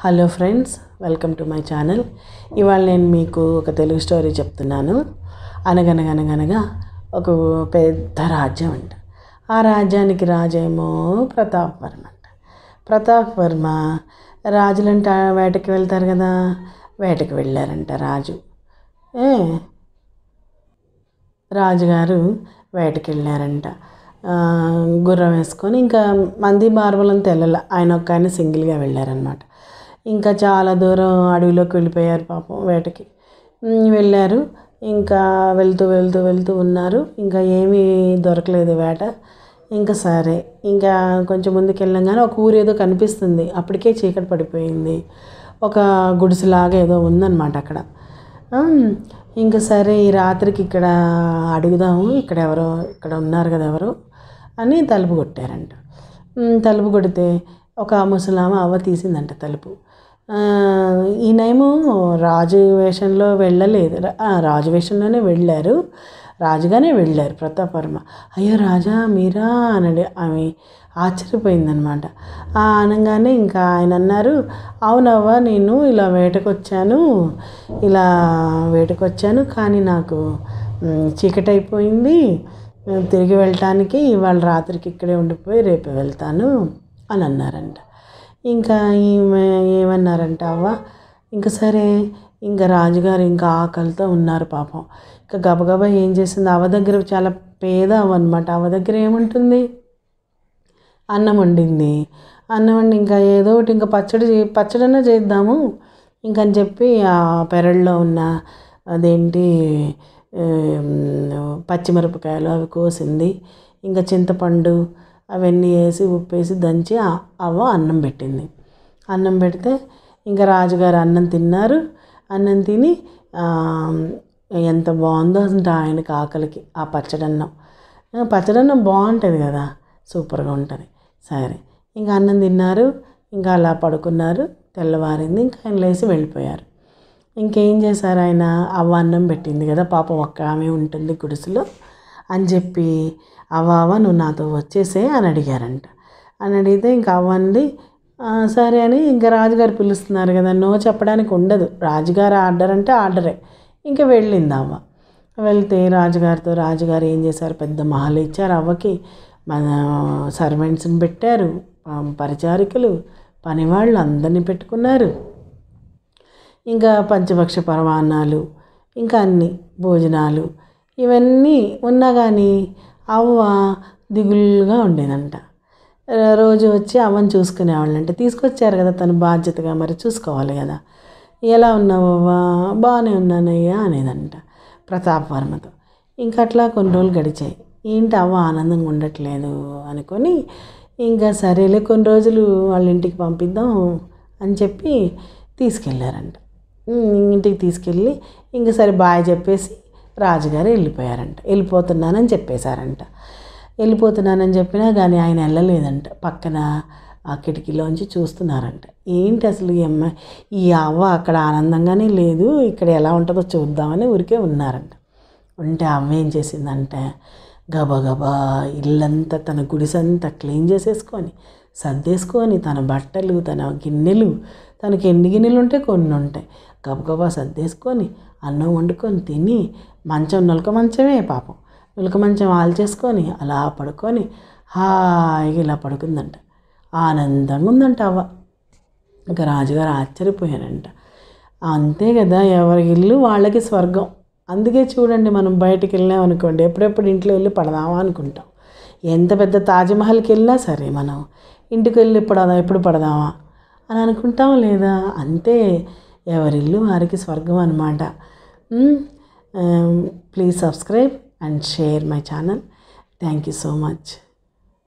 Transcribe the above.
hello friends welcome to my channel ఇవాళ నేను మీకు ఒక తెలుగు స్టోరీ చెప్తున్నాను అనగనగనగనగా ఒక పెద్ద రాజ్యం అంట ఆ రాజ్యానికి రాజేమో ప్రతాప్ వర్మ అంట ప్రతాప్ వర్మ రాజులంట వేటకి వెళ్తారు కదా వేటకి వెళ్ళారంట రాజు ఏ రాజుగారు వేటకి వెళ్ళారంట గుర్రం వేసుకొని ఇంకా మంది బార్బలం వెళ్ళాలి ఆయన ఒక్క ఆయన సింగిల్గా వెళ్ళారనమాట ఇంకా చాలా దూరం అడవిలోకి వెళ్ళిపోయారు పాపం వేటకి వెళ్ళారు ఇంకా వెళ్తూ వెళ్తూ వెళ్తూ ఉన్నారు ఇంకా ఏమీ దొరకలేదు వేట ఇంకా సరే ఇంకా కొంచెం ముందుకు వెళ్ళంగానే ఒక ఊరు ఏదో కనిపిస్తుంది అప్పటికే చీకటి పడిపోయింది ఒక గుడిసెలాగా ఏదో ఉందన్నమాట అక్కడ ఇంకా సరే ఈ రాత్రికి ఇక్కడ అడుగుదాము ఇక్కడ ఎవరో ఇక్కడ ఉన్నారు కదా ఎవరు అని తలుపు కొట్టారంట తలుపు కొడితే ఒక ముసలామ అవ్వ తీసిందంట తలుపు ఈయనేమో రాజు వేషంలో వెళ్ళలేదు రాజు వేషంలోనే వెళ్ళారు రాజుగానే వెళ్ళారు వర్మ అయ్యో రాజా మీరా అన్నాడు ఆమె ఆశ్చర్యపోయిందనమాట అనగానే ఇంకా ఆయన అన్నారు అవునవ్వా నేను ఇలా వేటకొచ్చాను ఇలా వేటకొచ్చాను కానీ నాకు చీకటైపోయింది తిరిగి వెళ్ళటానికి ఇవాళ రాత్రికి ఇక్కడే ఉండిపోయి రేపు వెళ్తాను అని అన్నారంట ఇంకా ఈమె ఏమన్నారంట అవ్వ ఇంక సరే ఇంకా రాజుగారు ఇంకా ఆకలితో ఉన్నారు పాపం ఇంకా గబగబా ఏం చేసింది అవ దగ్గర చాలా పేద అవ్వ అనమాట అవ్వ దగ్గర ఏముంటుంది అన్నం వండింది అన్నం వండి ఇంకా ఏదో ఒకటి ఇంకా పచ్చడి పచ్చడన్నా చేద్దాము ఇంకని చెప్పి ఆ పెరళ్ళలో ఉన్న అదేంటి పచ్చిమిరపకాయలు అవి కోసింది ఇంకా చింతపండు అవన్నీ వేసి ఉప్పేసి దంచి అవ్వ అన్నం పెట్టింది అన్నం పెడితే ఇంకా రాజుగారు అన్నం తిన్నారు అన్నం తిని ఎంత బాగుందో అసలు ఆయనకి ఆకలికి ఆ పచ్చడన్నం పచ్చడన్నం బాగుంటుంది కదా సూపర్గా ఉంటుంది సరే ఇంకా అన్నం తిన్నారు ఇంకా అలా పడుకున్నారు తెల్లవారింది ఇంకా ఆయన లేచి వెళ్ళిపోయారు ఇంకేం చేశారు ఆయన అవ్వ అన్నం పెట్టింది కదా పాపం ఒక్క ఆమె ఉంటుంది గుడిసెలో అని చెప్పి అవ్వ అవ్వ నువ్వు నాతో వచ్చేసే అని అడిగారంట అని అడిగితే ఇంకా అవ్వండి సరే అని ఇంకా రాజుగారు పిలుస్తున్నారు కదా నో చెప్పడానికి ఉండదు రాజుగారు ఆర్డర్ అంటే ఆర్డరే ఇంకా వెళ్ళింది అవ్వ వెళ్తే రాజుగారితో రాజుగారు ఏం చేశారు పెద్ద మహల్ ఇచ్చారు అవ్వకి మన సర్వెంట్స్ని పెట్టారు పరిచారికలు పనివాళ్ళు అందరినీ పెట్టుకున్నారు ఇంకా పంచపక్ష పరమాన్నాలు ఇంకా అన్ని భోజనాలు ఇవన్నీ ఉన్నా కానీ అవ్వ దిగులుగా ఉండేదంట రోజు వచ్చి అవ్వని చూసుకునేవాళ్ళంట తీసుకొచ్చారు కదా తను బాధ్యతగా మరి చూసుకోవాలి కదా ఎలా ఉన్నావవ్వా బాగానే ఉన్నానయ్యా అనేదంట ప్రతాప్ వర్మతో ఇంకా అట్లా కొన్ని రోజులు గడిచాయి ఏంటి అవ్వ ఆనందంగా ఉండట్లేదు అనుకొని ఇంకా సరేలే కొన్ని రోజులు వాళ్ళ ఇంటికి పంపిద్దాం అని చెప్పి తీసుకెళ్ళారంట ఇంటికి తీసుకెళ్ళి ఇంకా సరే బాయ్ చెప్పేసి రాజుగారు వెళ్ళిపోయారంట వెళ్ళిపోతున్నానని చెప్పేశారంట వెళ్ళిపోతున్నానని చెప్పినా కానీ ఆయన వెళ్ళలేదంట పక్కన ఆ కిటికీలోంచి చూస్తున్నారంట ఏంటి అసలు ఈ అమ్మాయి ఈ అవ్వ అక్కడ ఆనందంగానే లేదు ఇక్కడ ఎలా ఉంటుందో చూద్దామని ఊరికే ఉన్నారంట ఉంటే అమ్మ ఏం చేసిందంటే గబగబా ఇల్లంతా తన గుడిసంతా క్లీన్ చేసేసుకొని సర్దేసుకొని తన బట్టలు తన గిన్నెలు తనకి ఎన్ని గిన్నెలు ఉంటే కొన్ని ఉంటాయి గబగబా సర్దేసుకొని అన్నం వండుకొని తిని మంచం నులక మంచమే పాపం నులక మంచం ఆలు చేసుకొని అలా పడుకొని హాయిగా ఇలా పడుకుందంట ఆనందంగా ఉందంట అవ్వ ఇంకా రాజుగారు ఆశ్చర్యపోయానంట అంతే కదా ఎవరి ఇల్లు వాళ్ళకి స్వర్గం అందుకే చూడండి మనం బయటికి వెళ్ళాం అనుకోండి ఎప్పుడెప్పుడు ఇంట్లో వెళ్ళి పడదామా అనుకుంటాం ఎంత పెద్ద తాజ్మహల్కి వెళ్ళినా సరే మనం ఇంటికి వెళ్ళి పడదా ఎప్పుడు పడదామా అని అనుకుంటాం లేదా అంతే ఎవరిల్లు వారికి స్వర్గం అనమాట please subscribe and share my channel thank you so much